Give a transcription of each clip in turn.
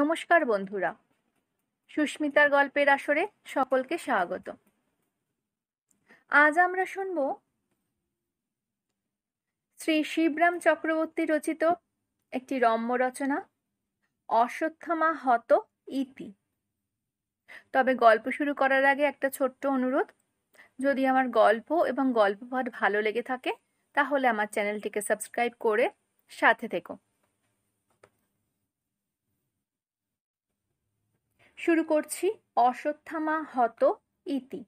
নমস্কার বন্ধুরা সুস্মিতার গল্পের আসরে সকলকে স্বাগত আজ আমরা শুনব শ্রী শিবরাম চক্রবর্তী রচিত একটি রম্য রচনা অশ্বত্থামা হত ইতি তবে গল্প শুরু করার আগে একটা ছোট্ট অনুরোধ যদি আমার গল্প এবং গল্পপাঠ ভালো লেগে থাকে তাহলে আমার চ্যানেলটিকে সাবস্ক্রাইব করে সাথে থেকো শুরু করছি অশ্বত্থামা হত ইতি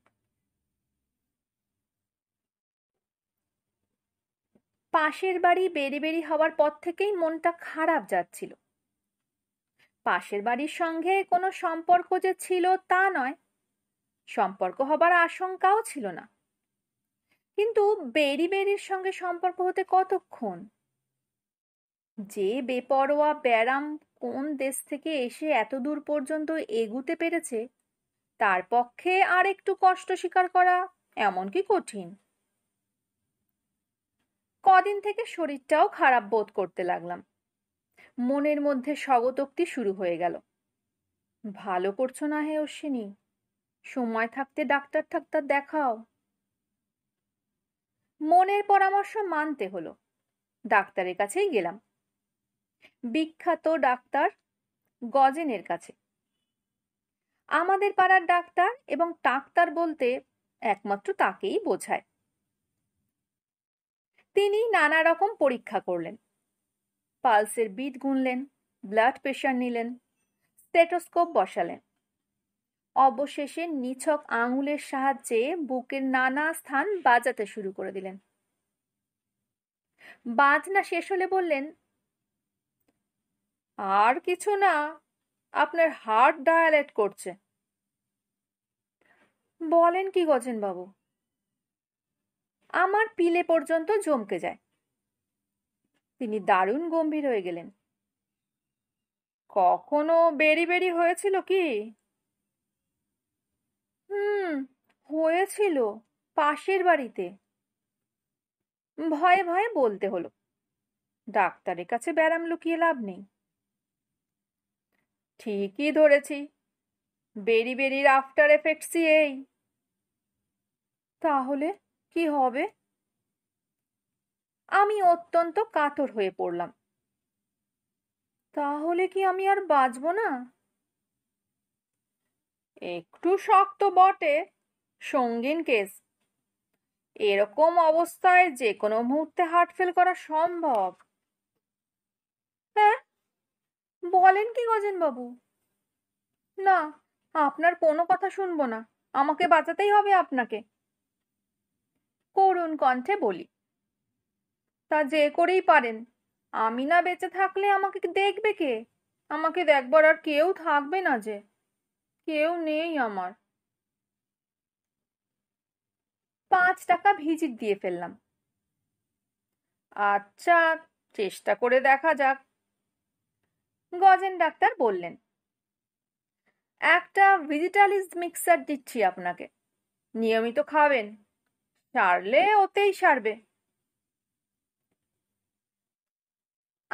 পাশের বাড়ি বেরি বেরি হওয়ার পর থেকেই মনটা খারাপ যাচ্ছিল পাশের বাড়ির সঙ্গে কোনো সম্পর্ক যে ছিল তা নয় সম্পর্ক হবার আশঙ্কাও ছিল না কিন্তু বেরি বেরির সঙ্গে সম্পর্ক হতে কতক্ষণ যে বেপরোয়া ব্যারাম কোন দেশ থেকে এসে এত দূর পর্যন্ত এগুতে পেরেছে তার পক্ষে আর একটু কষ্ট স্বীকার করা এমনকি কঠিন কদিন থেকে শরীরটাও খারাপ বোধ করতে লাগলাম মনের মধ্যে স্বগতোক্তি শুরু হয়ে গেল ভালো করছো না হে অশ্বিনী সময় থাকতে ডাক্তার ঠাক্তার দেখাও মনের পরামর্শ মানতে হলো ডাক্তারের কাছেই গেলাম বিখ্যাত ডাক্তার গজেনের কাছে আমাদের পাড়ার ডাক্তার এবং ডাক্তার বলতে একমাত্র তাকেই বোঝায় তিনি নানা রকম পরীক্ষা করলেন পালসের বিট গুনলেন ব্লাড প্রেশার নিলেন স্টেটোস্কোপ বসালেন অবশেষে নিছক আঙুলের সাহায্যে বুকের নানা স্থান বাজাতে শুরু করে দিলেন বাজনা শেষ হলে বললেন আর কিছু না আপনার হার্ট ডায়ালেট করছে বলেন কি গজেন বাবু আমার পিলে পর্যন্ত জমকে যায় তিনি দারুণ গম্ভীর হয়ে গেলেন কখনো বেরি বেরি হয়েছিল কি হুম হয়েছিল পাশের বাড়িতে ভয়ে ভয়ে বলতে হলো ডাক্তারের কাছে ব্যারাম লুকিয়ে লাভ নেই ঠিকই ধরেছি বেরি বেরির আফটার এফেক্টসই এই তাহলে কি হবে আমি অত্যন্ত কাতর হয়ে পড়লাম তাহলে কি আমি আর বাঁচব না একটু শক্ত বটে সঙ্গীন কেস এরকম অবস্থায় যে কোনো মুহূর্তে হার্ট ফেল করা সম্ভব হ্যাঁ বলেন কি গজেনবাবু না আপনার কোনো কথা শুনবো না আমাকে বাঁচাতেই হবে আপনাকে করুণ কণ্ঠে বলি তা যে করেই পারেন আমি না বেঁচে থাকলে আমাকে দেখবে কে আমাকে দেখবার আর কেউ থাকবে না যে কেউ নেই আমার পাঁচ টাকা ভিজিট দিয়ে ফেললাম আচ্ছা চেষ্টা করে দেখা যাক গজেন ডাক্তার বললেন একটা ভিজিটালিস মিক্সার দিচ্ছি আপনাকে নিয়মিত খাবেন সারলে ওতেই সারবে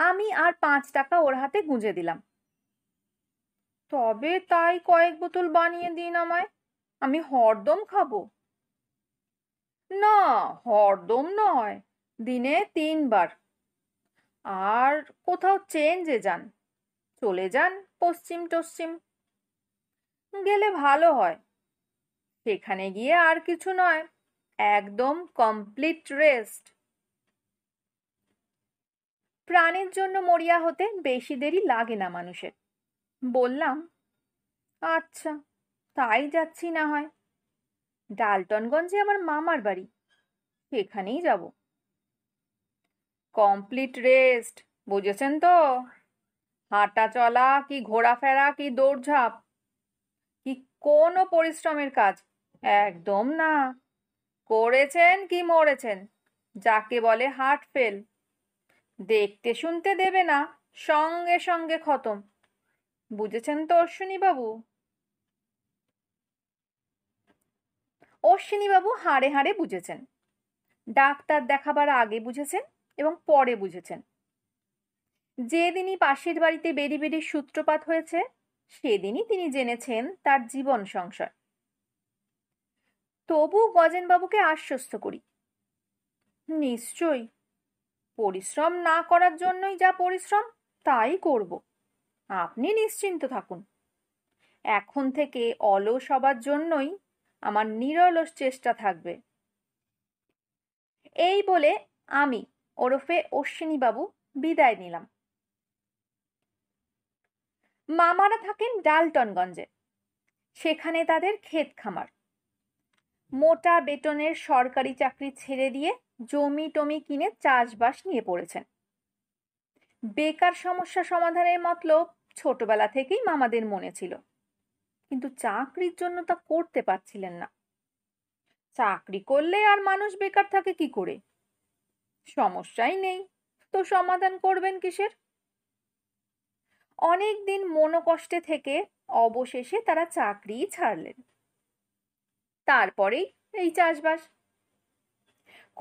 আমি আর পাঁচ টাকা ওর হাতে গুঁজে দিলাম তবে তাই কয়েক বোতল বানিয়ে দিন আমায় আমি হরদম খাবো না হরদম নয় দিনে তিনবার আর কোথাও চেঞ্জে যান চলে যান পশ্চিম টশ্চিম গেলে ভালো হয় সেখানে গিয়ে আর কিছু নয় একদম কমপ্লিট রেস্ট প্রাণের জন্য মরিয়া হতে বেশি দেরি লাগে না মানুষের বললাম আচ্ছা তাই যাচ্ছি না হয় ডালটনগঞ্জে আমার মামার বাড়ি সেখানেই যাব কমপ্লিট রেস্ট বুঝেছেন তো হাঁটা চলা কি ঘোরাফেরা কি দৌড়ঝাঁপ কি কোনো পরিশ্রমের কাজ একদম না করেছেন কি মরেছেন যাকে বলে হার্ট ফেল দেখতে শুনতে দেবে না সঙ্গে সঙ্গে খতম বুঝেছেন তো অশ্বিনীবাবু অশ্বিনীবাবু হাড়ে হাড়ে বুঝেছেন ডাক্তার দেখাবার আগে বুঝেছেন এবং পরে বুঝেছেন যেদিনই পাশের বাড়িতে বেরি বেরির সূত্রপাত হয়েছে সেদিনই তিনি জেনেছেন তার জীবন সংশয় তবু গজেনবাবুকে আশ্বস্ত করি নিশ্চয় পরিশ্রম না করার জন্যই যা পরিশ্রম তাই করব আপনি নিশ্চিন্ত থাকুন এখন থেকে অলস হবার জন্যই আমার নিরলস চেষ্টা থাকবে এই বলে আমি ওরফে অশ্বিনীবাবু বিদায় নিলাম মামারা থাকেন ডালটনগঞ্জে সেখানে তাদের ক্ষেত খামার মোটা বেতনের সরকারি চাকরি ছেড়ে দিয়ে জমি টমি কিনে চাষবাস নিয়ে পড়েছেন বেকার সমস্যা সমাধানের মতলব ছোটবেলা থেকেই মামাদের মনে ছিল কিন্তু চাকরির জন্য তা করতে পারছিলেন না চাকরি করলে আর মানুষ বেকার থাকে কি করে সমস্যাই নেই তো সমাধান করবেন কিসের অনেক দিন মনোকষ্টে থেকে অবশেষে তারা চাকরি ছাড়লেন তারপরেই এই চাষবাস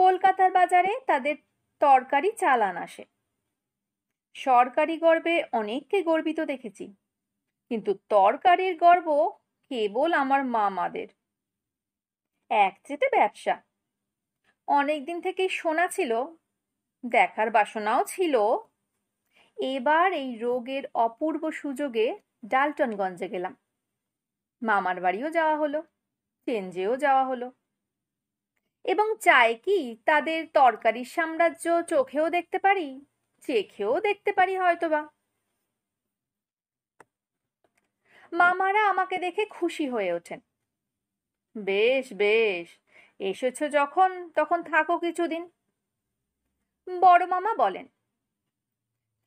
কলকাতার বাজারে তাদের তরকারি চালান আসে সরকারি গর্বে অনেককে গর্বিত দেখেছি কিন্তু তরকারির গর্ব কেবল আমার মামাদের একচেতে ব্যবসা অনেক দিন থেকেই শোনা ছিল দেখার বাসনাও ছিল এবার এই রোগের অপূর্ব সুযোগে ডালটনগঞ্জে গেলাম মামার বাড়িও যাওয়া হলো চেঞ্জেও যাওয়া হলো এবং চাই কি তাদের তরকারির সাম্রাজ্য চোখেও দেখতে পারি চেখেও দেখতে পারি হয়তোবা মামারা আমাকে দেখে খুশি হয়ে ওঠেন বেশ বেশ এসেছো যখন তখন থাকো কিছুদিন বড় মামা বলেন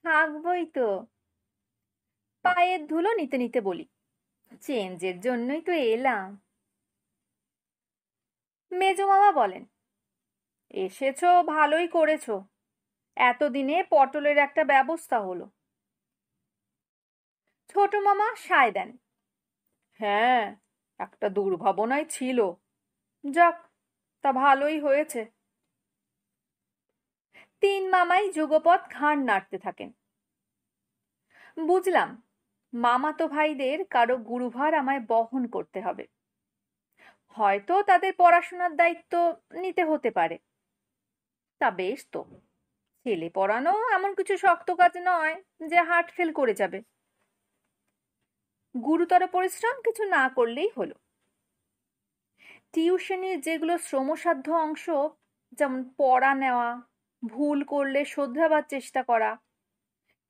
থাকবই তো পায়ের ধুলো নিতে নিতে বলি চেঞ্জের জন্যই তো এলাম মেজো মামা বলেন এসেছ ভালোই করেছ এতদিনে পটলের একটা ব্যবস্থা হলো ছোট মামা সায় দেন হ্যাঁ একটা দুর্ভাবনাই ছিল যাক তা ভালোই হয়েছে তিন মামাই যুগপথ ঘাড় নাড়তে থাকেন বুঝলাম মামাতো ভাইদের কারো গুরুভার আমায় বহন করতে হবে হয়তো তাদের পড়াশোনার দায়িত্ব নিতে হতে পারে তা বেশ তো ছেলে পড়ানো এমন কিছু শক্ত কাজ নয় যে হার্ট ফেল করে যাবে গুরুতর পরিশ্রম কিছু না করলেই হলো টিউশনির যেগুলো শ্রমসাধ্য অংশ যেমন পড়া নেওয়া ভুল করলে শোধরাবার চেষ্টা করা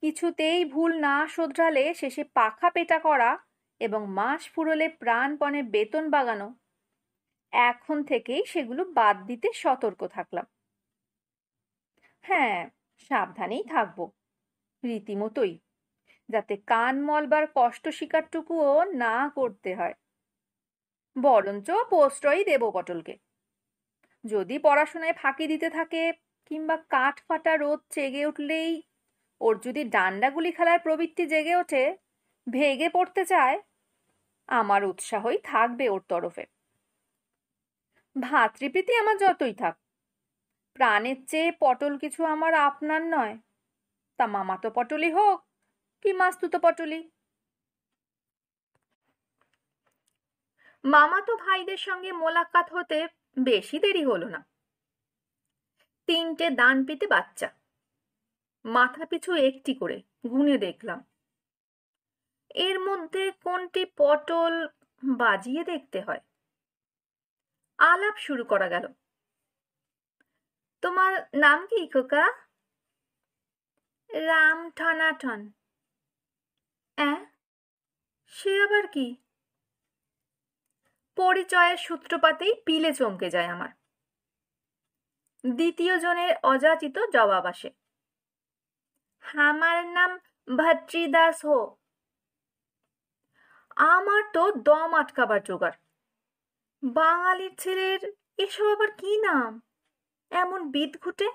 কিছুতেই ভুল না শোধরালে শেষে পাখা পেটা করা এবং মাস ফুরলে প্রাণপণে বেতন বাগানো এখন থেকেই সেগুলো বাদ দিতে সতর্ক থাকলাম হ্যাঁ সাবধানেই থাকব রীতিমতোই যাতে কান মলবার কষ্ট শিকারটুকুও না করতে হয় বরঞ্চ প্রশ্রয়ই দেব পটলকে যদি পড়াশোনায় ফাঁকি দিতে থাকে কিংবা কাঠ ফাটা রোদ চেগে উঠলেই ওর যদি ডান্ডাগুলি খেলার প্রবৃত্তি জেগে ওঠে ভেগে পড়তে চায় আমার উৎসাহই থাকবে ওর তরফে ভাতৃপ্রীতি আমার যতই থাক প্রাণের চেয়ে পটল কিছু আমার আপনার নয় তা মামা তো পটলই হোক কি তো পটলই তো ভাইদের সঙ্গে মোলাকাত হতে বেশি দেরি হলো না তিনটে দান পেতে বাচ্চা মাথা পিছু একটি করে গুনে দেখলাম এর মধ্যে কোনটি পটল বাজিয়ে দেখতে হয় আলাপ শুরু করা গেল তোমার নাম কি খোকা রাম ঠনাঠন অ্যাঁ সে আবার কি পরিচয়ের সূত্রপাতেই পিলে চমকে যায় আমার দ্বিতীয় জনের অযাচিত জবাব আসে আমার নাম ভাতৃদাস হো আমার তো দম আটকাবার জোগাড় বাঙালির ছেলের এসব আবার কি নাম এমন বিদ ঘুটে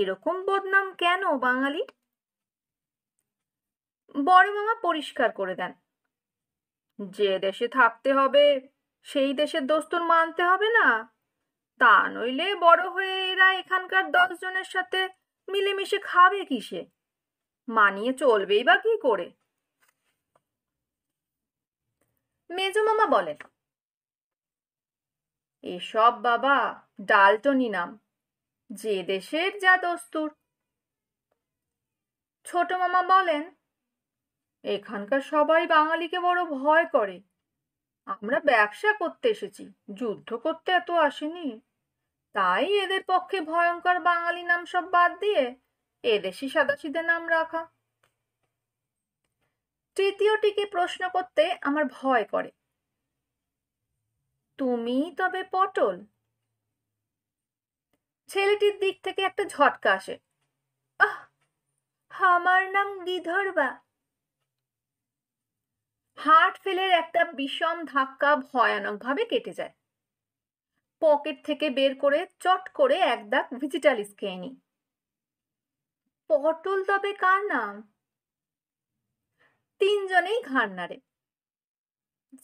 এরকম বদনাম কেন বাঙালির বড় মামা পরিষ্কার করে দেন যে দেশে থাকতে হবে সেই দেশের দোস্তর মানতে হবে না তা নইলে বড় হয়ে এরা এখানকার দশজনের সাথে মিলেমিশে খাবে কিসে মানিয়ে চলবেই বা কি করে মামা বলেন এসব বাবা ডালটনি নাম যে দেশের যা দস্তুর ছোট মামা বলেন এখানকার সবাই বাঙালিকে বড় ভয় করে আমরা ব্যবসা করতে এসেছি যুদ্ধ করতে এত আসেনি তাই এদের পক্ষে ভয়ঙ্কর বাঙালি নাম সব বাদ দিয়ে এদেশি সাদাসিদের নাম রাখা তৃতীয়টিকে প্রশ্ন করতে আমার ভয় করে তুমি তবে পটল ছেলেটির দিক থেকে একটা ঝটকা আসে আহ আমার নাম গিধরবা হার্ট ফেলের একটা বিষম ধাক্কা ভয়ানকভাবে কেটে যায় পকেট থেকে বের করে চট করে এক দাগ ভিজিটালিস খেয়ে নিই পটল তবে কার নাম তিনজনেই ঘাড় নাড়ে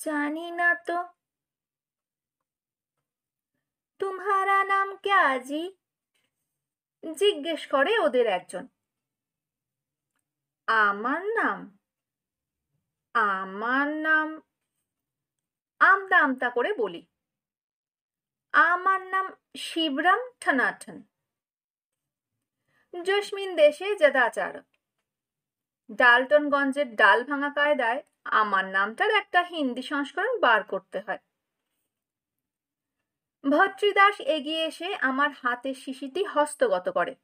জানি না তো তুমহারা নাম কে আজি জিজ্ঞেস করে ওদের একজন আমার নাম আমার নাম আমতা আমতা করে বলি আমার নাম শিবরাম ঠনাঠন জসমিন দেশে জেদাচার ডালটনগঞ্জের ডাল ভাঙা কায়দায় আমার নামটার একটা হিন্দি সংস্করণ বার করতে হয় ভদ্রীদাস এগিয়ে এসে আমার হাতের শিশিটি হস্তগত করে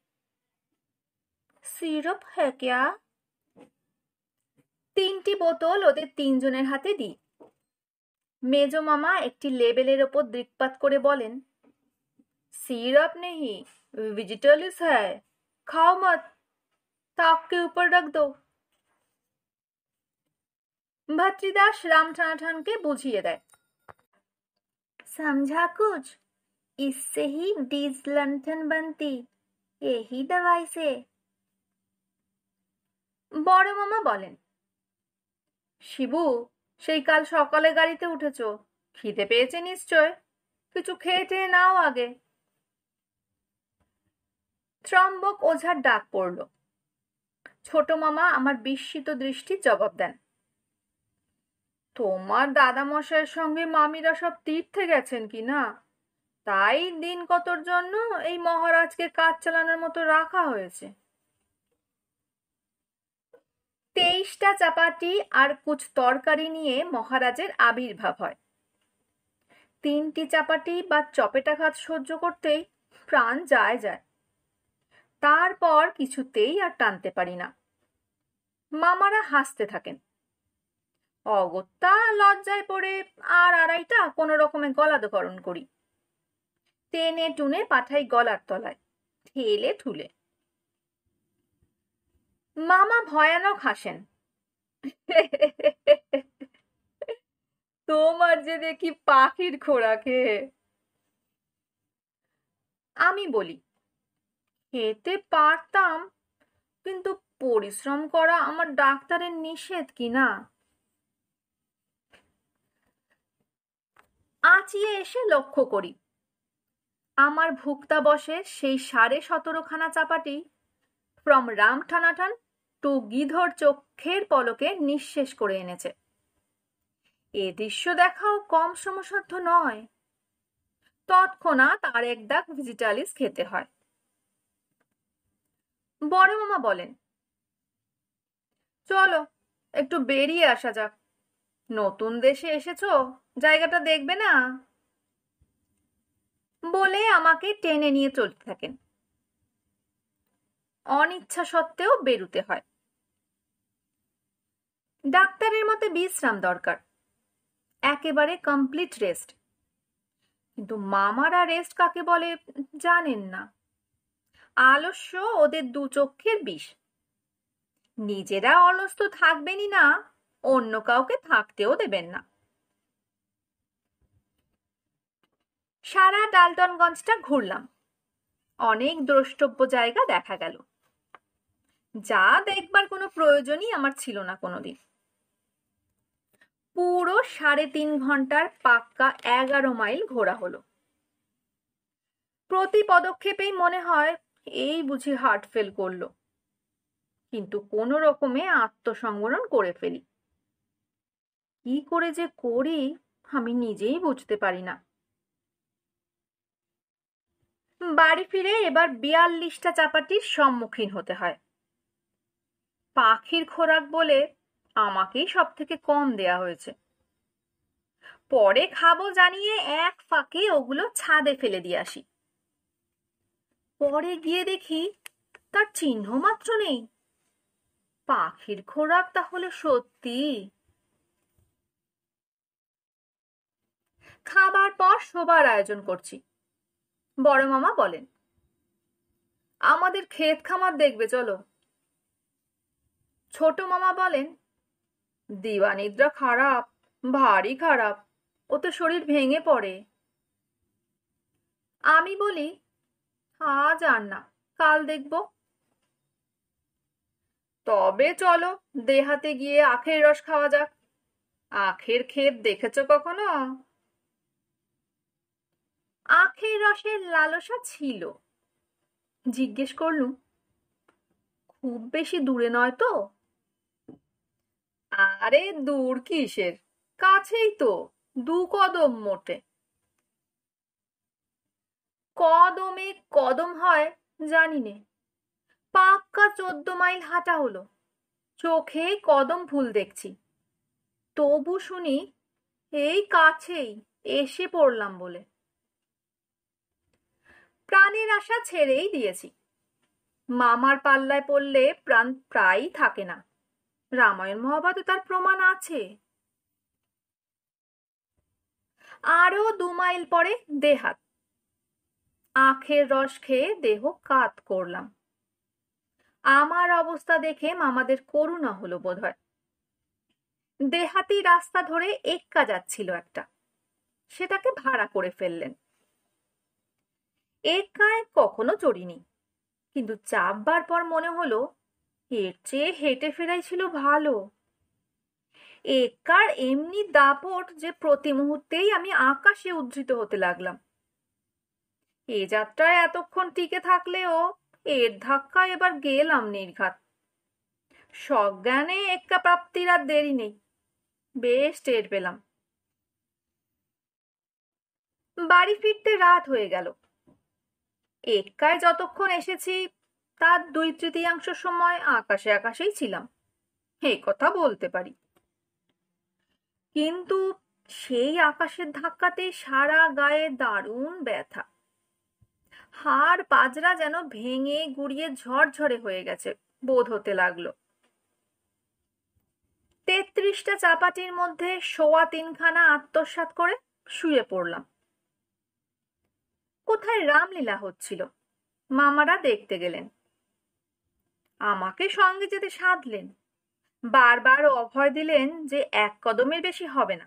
সিরপ হ্যাঁ তিনটি বোতল ওদের তিনজনের হাতে দিই মেজো মামা একটি লেবেলের ওপর দৃকপাত করে বলেন সিরাপ নেহি वेजिटेबल्स है খাও মত ताक উপর রাখ দো ভাতৃদাস রামঠানঠানকে বুঝিয়ে দেয় समझा কুচ ইসে হি ডিজ লন্ঠন बनती এহি दवाई বড় মামা বলেন শিবু সেই কাল সকালে গাড়িতে উঠেছ খিদে পেয়েছে নিশ্চয় কিছু খেয়ে টেয়ে নাও আগে ত্রম্বক ওঝার ডাক পড়ল ছোট মামা আমার বিস্মিত দৃষ্টি জবাব দেন তোমার দাদামশাইয়ের সঙ্গে মামিরা সব তীর্থে গেছেন কি না তাই দিন কতর জন্য এই মহারাজকে কাজ চালানোর মতো রাখা হয়েছে তেইশটা চাপাটি আর কুচ তরকারি নিয়ে মহারাজের আবির্ভাব হয় তিনটি চাপাটি বা চপেটাঘাত সহ্য করতেই প্রাণ যায় যায় তারপর কিছুতেই আর টানতে পারি না মামারা হাসতে থাকেন অগত্যা লজ্জায় পড়ে আর আড়াইটা কোনো রকমে গলাদকরণ করি টেনে টুনে পাঠাই গলার তলায় ঠেলে ঠুলে মামা ভয়ানক হাসেন তোমার যে দেখি পাখির খোরাকে আমি বলি খেতে পারতাম কিন্তু পরিশ্রম করা আমার ডাক্তারের নিষেধ কি না আঁচিয়ে এসে লক্ষ্য করি আমার ভুক্তাবশে সেই সাড়ে সতেরোখানা চাপাটি ফ্রম রাম ঠানাঠান টু গিধর চক্ষের পলকে নিঃশেষ করে এনেছে এ দৃশ্য দেখাও কম সমসাধ্য নয় তৎক্ষণাৎ আর এক দাগ ভিজিটালিস খেতে হয় বড় মামা বলেন চলো একটু বেরিয়ে আসা যাক নতুন দেশে এসেছো জায়গাটা দেখবে না বলে আমাকে টেনে নিয়ে চলতে থাকেন অনিচ্ছা সত্ত্বেও বেরুতে হয় ডাক্তারের মতে বিশ্রাম দরকার একেবারে কমপ্লিট রেস্ট কিন্তু মামারা রেস্ট কাকে বলে জানেন না আলস্য ওদের দু চক্ষের বিষ নিজেরা অলস্ত থাকবেনই না অন্য কাউকে থাকতেও দেবেন না সারা ডালটনগঞ্জটা ঘুরলাম অনেক দ্রষ্টব্য জায়গা দেখা গেল যা দেখবার কোনো প্রয়োজনই আমার ছিল না কোনোদিন পুরো সাড়ে তিন ঘন্টার পাক্কা এগারো মাইল ঘোরা হলো প্রতি পদক্ষেপেই মনে হয় এই বুঝি হার্ট ফেল করলো কিন্তু কোনো রকমে আত্মসংবরণ করে ফেলি কি করে যে করি আমি নিজেই বুঝতে পারি না বাড়ি ফিরে এবার বিয়াল্লিশটা চাপাটির সম্মুখীন হতে হয় পাখির খোরাক বলে আমাকেই সব থেকে কম দেয়া হয়েছে পরে খাবো জানিয়ে এক ফাঁকে ওগুলো ছাদে ফেলে দিয়ে আসি পরে গিয়ে দেখি তার চিহ্ন মাত্র নেই পাখির খোরাক তাহলে সত্যি খাবার পর সবার আয়োজন করছি বড় মামা বলেন আমাদের ক্ষেত খামার দেখবে চলো ছোট মামা বলেন দিবানিদ্রা খারাপ ভারী খারাপ ও তো শরীর ভেঙে পড়ে আমি বলি আজ আর না কাল দেখব তবে চলো দেহাতে গিয়ে আখের রস খাওয়া যাক আখের ক্ষেত দেখেছো কখনো আখের রসের লালসা ছিল জিজ্ঞেস করলুম খুব বেশি দূরে নয় তো আরে দূর কিসের কাছেই তো দু কদম মোটে কদমে কদম হয় জানি নে পাক্কা চোদ্দ মাইল হাঁটা হলো চোখে কদম ফুল দেখছি তবু শুনি এই কাছেই এসে পড়লাম বলে প্রাণের আশা ছেড়েই দিয়েছি মামার পাল্লায় পড়লে প্রাণ প্রায়ই থাকে না রামায়ণ মহাভারতে তার প্রমাণ আছে আরও দু মাইল পরে দেহাত আখের রস খেয়ে দেহ কাত করলাম আমার অবস্থা দেখে মামাদের করুণা হলো বোধ হয় দেহাতি রাস্তা ধরে এক্কা যাচ্ছিল একটা সেটাকে ভাড়া করে ফেললেন এক্কায় কখনো চড়িনি কিন্তু চাপবার পর মনে হলো এর চেয়ে হেঁটে ফেরাই ছিল ভালো একার এমনি দাপট যে প্রতি মুহূর্তেই আমি আকাশে উদ্ধৃত হতে লাগলাম এ যাত্রায় এতক্ষণ টিকে থাকলেও এর ধাক্কা এবার গেলাম নির্ঘাত সজ্ঞানে এক্কা প্রাপ্তির আর দেরি নেই বেশ টের পেলাম বাড়ি ফিরতে রাত হয়ে গেল এক্কায় যতক্ষণ এসেছি তার দুই তৃতীয়াংশ সময় আকাশে আকাশেই ছিলাম এই কথা বলতে পারি কিন্তু সেই আকাশের ধাক্কাতে সারা গায়ে দারুণ ব্যথা হাড় পাজরা যেন ভেঙে গুড়িয়ে ঝরঝরে হয়ে গেছে বোধ হতে লাগলো তেত্রিশটা চাপাটির মধ্যে সোয়া তিনখানা আত্মসাত করে শুয়ে পড়লাম কোথায় রামলীলা হচ্ছিল মামারা দেখতে গেলেন আমাকে সঙ্গে যেতে সাধলেন বারবার অভয় দিলেন যে এক কদমের বেশি হবে না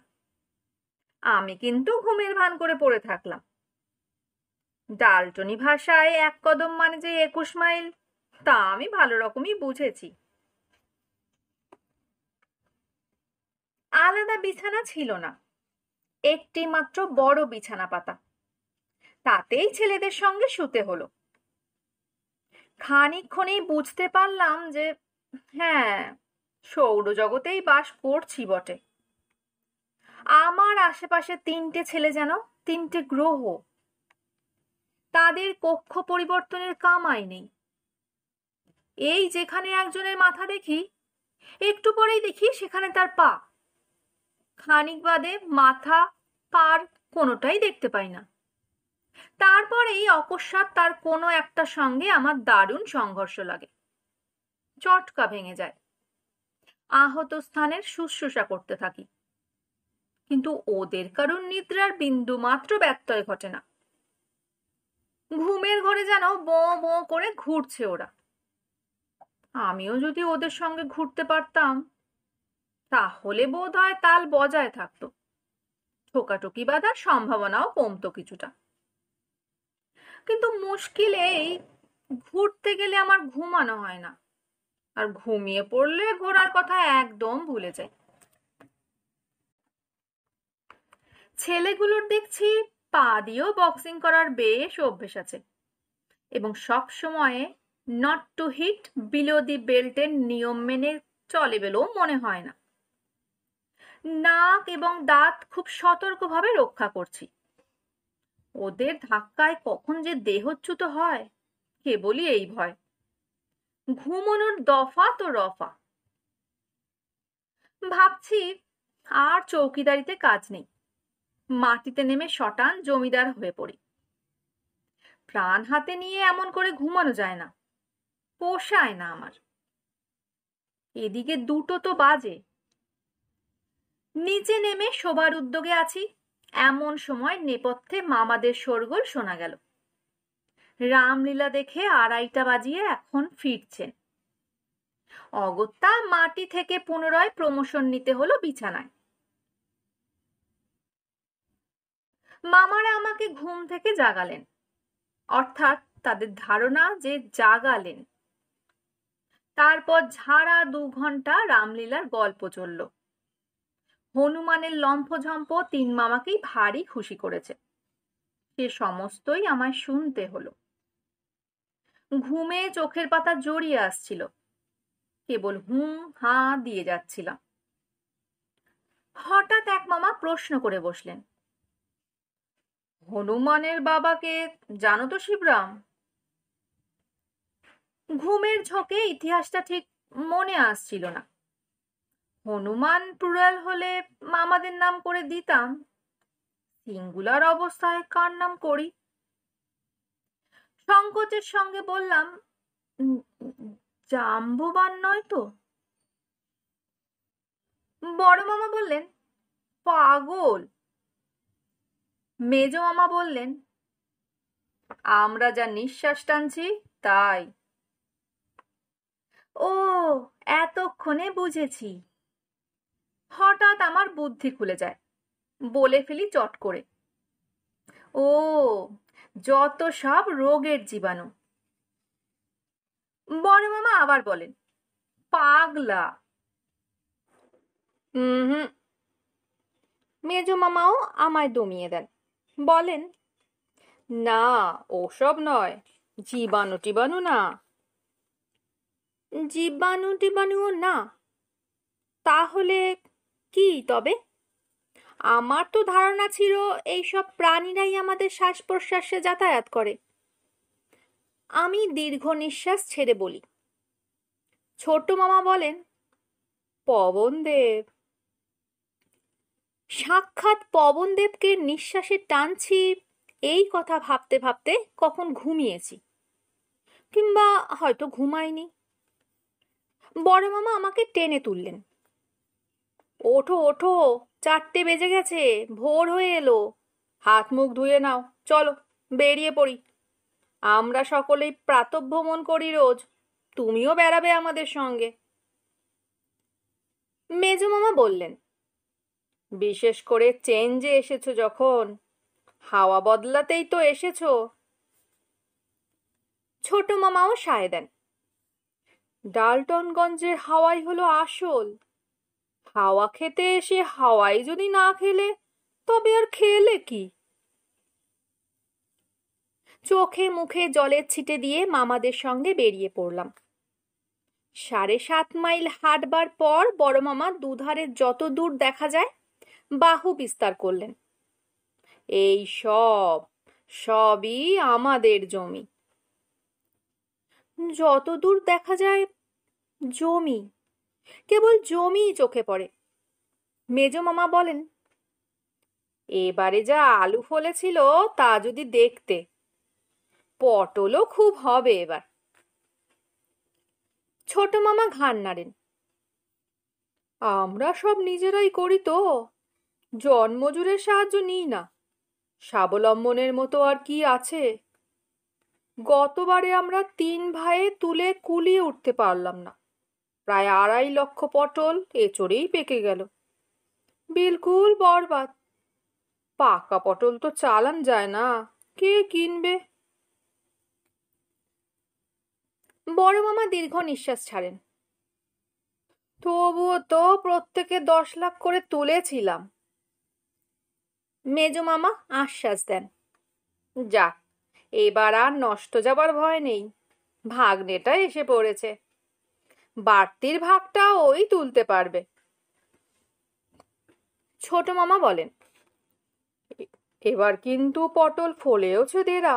আমি কিন্তু ঘুমের ভান করে পড়ে থাকলাম ডালটনি ভাষায় এক কদম মানে যে একুশ মাইল তা আমি ভালো রকমই বুঝেছি আলাদা বিছানা ছিল না একটি মাত্র বড় বিছানা পাতা তাতেই ছেলেদের সঙ্গে শুতে হলো খানিক্ষণেই বুঝতে পারলাম যে হ্যাঁ সৌরজগতেই বাস করছি বটে আমার আশেপাশে তিনটে ছেলে যেন তিনটে গ্রহ তাদের কক্ষ পরিবর্তনের কামাই নেই এই যেখানে একজনের মাথা দেখি একটু পরেই দেখি সেখানে তার পা খানিক বাদে মাথা পার কোনোটাই দেখতে পাই না তারপর এই অকস্মাৎ তার কোনো একটা সঙ্গে আমার দারুণ সংঘর্ষ লাগে চটকা ভেঙে যায় আহত স্থানের শুশ্রূষা করতে থাকি কিন্তু ওদের কারণ নিদ্রার বিন্দু মাত্র ব্যত্যয় ঘটে না ঘুমের ঘরে যেন বো বো করে ঘুরছে ওরা আমিও যদি ওদের সঙ্গে ঘুরতে পারতাম তাহলে বোধ হয় তাল বজায় থাকতো ঠোকাটুকি বাঁধার সম্ভাবনাও কমতো কিছুটা কিন্তু মুশকিল এই ঘুরতে গেলে আমার ঘুমানো হয় না আর ঘুমিয়ে পড়লে ঘোরার কথা একদম ভুলে যাই ছেলেগুলোর দেখছি পা দিয়েও বক্সিং করার বেশ অভ্যেস আছে এবং সব সময়ে not to hit below the বেল্টের নিয়ম মেনে চলে বলেও মনে হয় না নাক এবং দাঁত খুব সতর্কভাবে রক্ষা করছি ওদের ধাক্কায় কখন যে দেহচ্যুত হয় কেবলই এই ভয় ঘুমনোর দফা তো রফা ভাবছি আর চৌকিদারিতে কাজ নেই মাটিতে নেমে শটান জমিদার হয়ে পড়ি প্রাণ হাতে নিয়ে এমন করে ঘুমানো যায় না পোষায় না আমার এদিকে দুটো তো বাজে নিচে নেমে শোবার উদ্যোগে আছি এমন সময় নেপথ্যে মামাদের শোরগোল শোনা গেল রামলীলা দেখে আড়াইটা বাজিয়ে এখন ফিরছেন অগত্যা মাটি থেকে পুনরায় প্রমোশন নিতে হলো বিছানায় মামারা আমাকে ঘুম থেকে জাগালেন অর্থাৎ তাদের ধারণা যে জাগালেন তারপর ঝাড়া দু ঘন্টা রামলীলার গল্প চলল হনুমানের লম্ফঝম্প তিন মামাকেই ভারী খুশি করেছে সে সমস্তই আমায় শুনতে হলো ঘুমে চোখের পাতা জড়িয়ে আসছিল কেবল হুম হা দিয়ে যাচ্ছিলাম হঠাৎ এক মামা প্রশ্ন করে বসলেন হনুমানের বাবাকে জানো তো শিবরাম ঘুমের ঝোঁকে ইতিহাসটা ঠিক মনে আসছিল না হনুমান প্লুরাল হলে মামাদের নাম করে দিতাম সিঙ্গুলার অবস্থায় কার নাম করি সংকোচের সঙ্গে বললাম জাম্ববান নয় তো বড় মামা বললেন পাগল মেজ মামা বললেন আমরা যা নিঃশ্বাস টানছি তাই ও এতক্ষণে বুঝেছি হঠাৎ আমার বুদ্ধি খুলে যায় বলে ফেলি চট করে ও যত সব রোগের জীবাণু বড় মামা আবার বলেন পাগলা হুম মেজ মামাও আমায় দমিয়ে দেন বলেন না ওসব নয় জীবাণু টিবাণু না জীবাণু টিবাণুও না তাহলে কি তবে আমার তো ধারণা ছিল এইসব প্রাণীরাই আমাদের শ্বাস প্রশ্বাসে যাতায়াত করে আমি দীর্ঘ নিঃশ্বাস ছেড়ে বলি ছোট মামা বলেন পবনদেব সাক্ষাৎ পবনদেবকে নিঃশ্বাসে টানছি এই কথা ভাবতে ভাবতে কখন ঘুমিয়েছি কিংবা হয়তো ঘুমাইনি বড় মামা আমাকে টেনে তুললেন ওঠো ওঠো চারটে বেজে গেছে ভোর হয়ে এলো হাত মুখ ধুয়ে নাও চলো বেরিয়ে পড়ি আমরা সকলেই প্রাতভ্রমণ করি রোজ তুমিও বেড়াবে আমাদের সঙ্গে মেজু মামা বললেন বিশেষ করে চেঞ্জে এসেছো যখন হাওয়া বদলাতেই তো এসেছো ছোট মামাও সায় দেন ডালটনগঞ্জের হাওয়াই হলো আসল হাওয়া খেতে এসে হাওয়াই যদি না খেলে তবে আর খেলে কি চোখে মুখে জলের ছিটে দিয়ে মামাদের সঙ্গে বেরিয়ে পড়লাম সাড়ে সাত মাইল হাঁটবার পর বড় মামা দুধারে যত দূর দেখা যায় বাহু বিস্তার করলেন এই সব সবই আমাদের জমি যতদূর দেখা যায় জমি কেবল জমিই চোখে পড়ে মেজ মামা বলেন এবারে যা আলু ফলেছিল তা যদি দেখতে পটলও খুব হবে এবার ছোট মামা ঘান নাড়েন আমরা সব নিজেরাই করি তো জন্মজুরের সাহায্য নিই না স্বাবলম্বনের মতো আর কি আছে গতবারে আমরা তিন ভাইয়ে তুলে কুলিয়ে উঠতে পারলাম না প্রায় আড়াই লক্ষ পটল এচড়েই পেকে গেল বিলকুল বরবাদ পাকা পটল তো চালান যায় না কে কিনবে বড় মামা দীর্ঘ নিঃশ্বাস ছাড়েন তবুও তো প্রত্যেকে দশ লাখ করে তুলেছিলাম মেজ মামা আশ্বাস দেন যাক এবার আর নষ্ট যাবার ভয় নেই ভাগ্নেটা এসে পড়েছে বাড়তির ভাগটা ওই তুলতে পারবে ছোট মামা বলেন এবার কিন্তু পটল ফলেওছে দেরা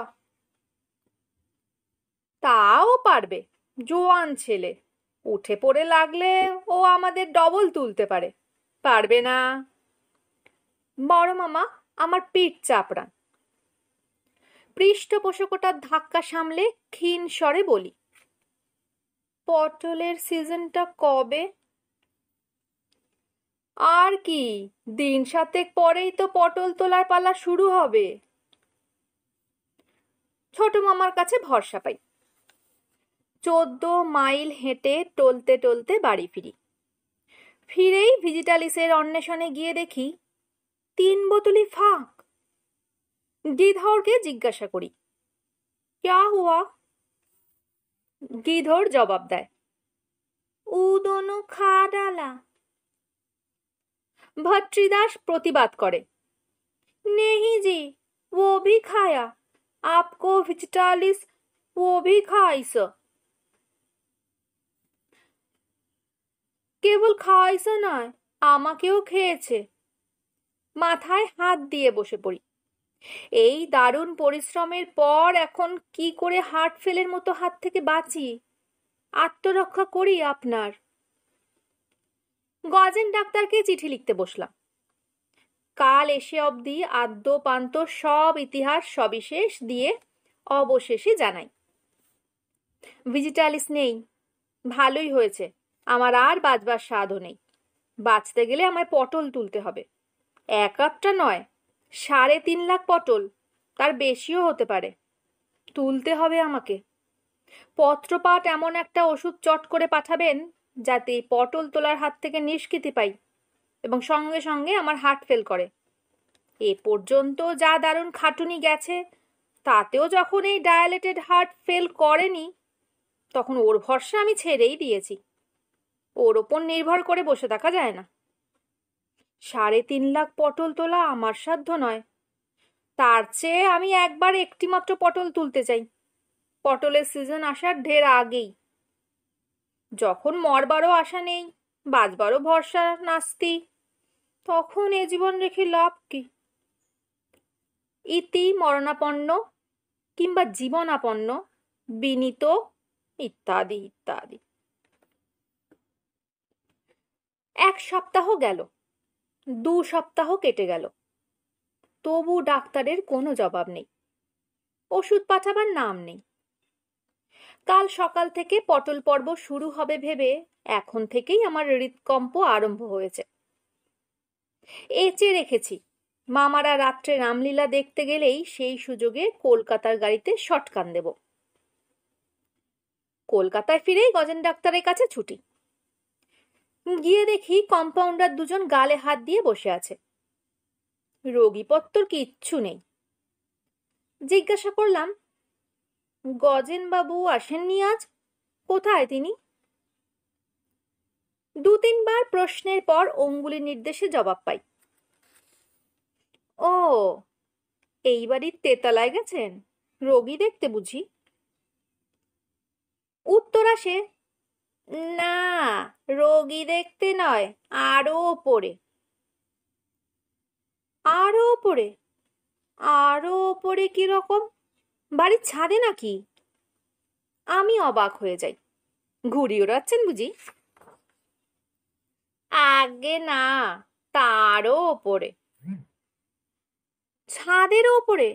তাও পারবে জোয়ান ছেলে উঠে পড়ে লাগলে ও আমাদের ডবল তুলতে পারে পারবে না বড় মামা আমার পিঠ চাপড়ান পৃষ্ঠপোষকতার ধাক্কা সামলে ক্ষীণ স্বরে বলি পটলের সিজনটা কবে আর কি দিন সাতেক পরেই তো পটল তোলার পালা শুরু হবে ছোট মামার কাছে ভরসা পাই চোদ্দ মাইল হেঁটে টলতে টলতে বাড়ি ফিরি ফিরেই ভিজিটালিসের অন্বেষণে গিয়ে দেখি তিন বোতলি ফাঁক গিধরকে জিজ্ঞাসা করি ক্যা হুয়া গিধর জবাব দেয় উ খাডালা খা ডালা প্রতিবাদ করে নেহি জি ও ভি খায়া আপকো ভিজিটালিস ও ভি খাইস কেবল খাওয়াইস নয় আমাকেও খেয়েছে মাথায় হাত দিয়ে বসে পড়ি এই দারুণ পরিশ্রমের পর এখন কি করে হার্ট ফেলের মতো হাত থেকে বাঁচি আত্মরক্ষা করি আপনার গজেন ডাক্তারকে চিঠি লিখতে বসলাম কাল এসে অবধি আদ্য পান্ত সব ইতিহাস সবিশেষ দিয়ে অবশেষে জানাই ভিজিটালিস নেই ভালোই হয়েছে আমার আর বাঁচবার সাধও নেই বাঁচতে গেলে আমায় পটল তুলতে হবে এক আপটা নয় সাড়ে তিন লাখ পটল তার বেশিও হতে পারে তুলতে হবে আমাকে পত্রপাঠ এমন একটা ওষুধ চট করে পাঠাবেন যাতে পটল তোলার হাত থেকে নিষ্কৃতি পাই এবং সঙ্গে সঙ্গে আমার হার্ট ফেল করে এ পর্যন্ত যা দারুণ খাটুনি গেছে তাতেও যখন এই ডায়ালেটেড হার্ট ফেল করেনি তখন ওর ভরসা আমি ছেড়েই দিয়েছি ওর ওপর নির্ভর করে বসে থাকা যায় না সাড়ে তিন লাখ পটল তোলা আমার সাধ্য নয় তার চেয়ে আমি একবার একটিমাত্র পটল তুলতে চাই পটলের সিজন আসার ঢের আগেই যখন মরবারও আশা নেই বাজবারও ভরসা নাস্তি তখন এ জীবন রেখে লাভ কি ইতি মরণাপন্ন কিংবা জীবনাপন্ন বিনীত ইত্যাদি ইত্যাদি এক সপ্তাহ গেল দু সপ্তাহ কেটে গেল তবু ডাক্তারের কোনো জবাব নেই ওষুধ পাঠাবার নাম নেই কাল সকাল থেকে পটল পর্ব শুরু হবে ভেবে এখন থেকেই আমার হৃৎকম্প আরম্ভ হয়েছে এঁচে রেখেছি মামারা রাত্রে রামলীলা দেখতে গেলেই সেই সুযোগে কলকাতার গাড়িতে শটকান দেব কলকাতায় ফিরেই গজেন ডাক্তারের কাছে ছুটি গিয়ে দেখি কম্পাউন্ডার দুজন গালে হাত দিয়ে বসে আছে রোগীপত্তর কিচ্ছু নেই জিজ্ঞাসা করলাম গজেনবাবু আসেননি আজ কোথায় তিনি দু তিনবার প্রশ্নের পর অঙ্গুলি নির্দেশে জবাব পাই ও এই বাড়ির তেতালায় গেছেন রোগী দেখতে বুঝি উত্তর আসে না রোগী দেখতে নয় আরও ওপরে আরও ওপরে আরও ওপরে কীরকম বাড়ির ছাদে নাকি আমি অবাক হয়ে যাই ঘুরিয়ে ওড়াচ্ছেন বুঝি আগে না তারও ওপরে ছাদের ওপরে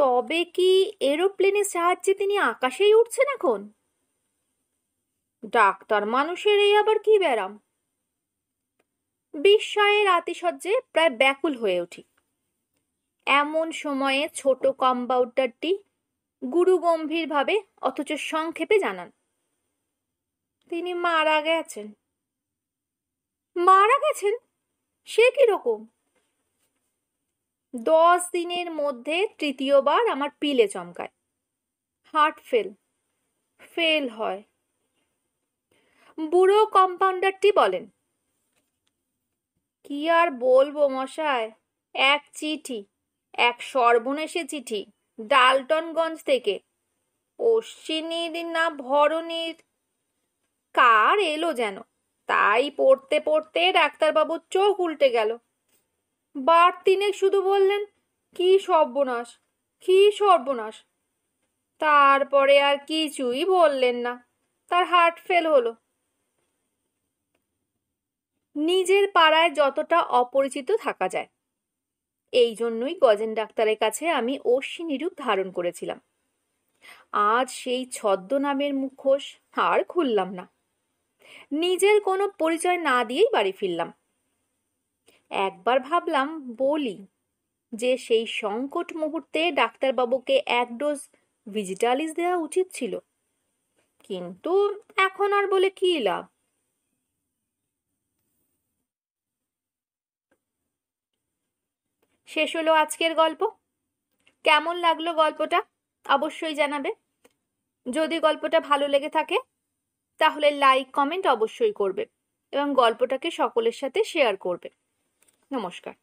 তবে কি এরোপ্লেনের সাহায্যে তিনি আকাশেই উঠছেন এখন ডাক্তার মানুষের এই আবার কি ব্যারাম বিস্ময়ের আতিশয্যে প্রায় ব্যাকুল হয়ে উঠি এমন সময়ে ছোট কম্পাউন্ডারটি গুরু গম্ভীরভাবে অথচ সংক্ষেপে জানান তিনি মারা গেছেন মারা গেছেন সে কিরকম দশ দিনের মধ্যে তৃতীয়বার আমার পিলে চমকায় হার্ট ফেল ফেল হয় বুড়ো কম্পাউন্ডারটি বলেন কি আর বলবো মশায় এক চিঠি এক সর্বনেশে চিঠি ডালটনগঞ্জ থেকে অশ্বিনীর না ভরণীর কার এলো যেন তাই পড়তে পড়তে ডাক্তারবাবুর চোখ উল্টে গেল বার তিনেক শুধু বললেন কি সর্বনাশ কি সর্বনাশ তারপরে আর কিছুই বললেন না তার হার্ট ফেল হলো নিজের পাড়ায় যতটা অপরিচিত থাকা যায় এই জন্যই গজেন ডাক্তারের কাছে আমি অশ্বিনীরূপ ধারণ করেছিলাম আজ সেই ছদ্মনামের মুখোশ আর খুললাম না নিজের কোনো পরিচয় না দিয়েই বাড়ি ফিরলাম একবার ভাবলাম বলি যে সেই সংকট মুহূর্তে ডাক্তারবাবুকে এক ডোজ ভিজিটালিস দেওয়া উচিত ছিল কিন্তু এখন আর বলে কী লাভ শেষ হলো আজকের গল্প কেমন লাগলো গল্পটা অবশ্যই জানাবে যদি গল্পটা ভালো লেগে থাকে তাহলে লাইক কমেন্ট অবশ্যই করবে এবং গল্পটাকে সকলের সাথে শেয়ার করবে নমস্কার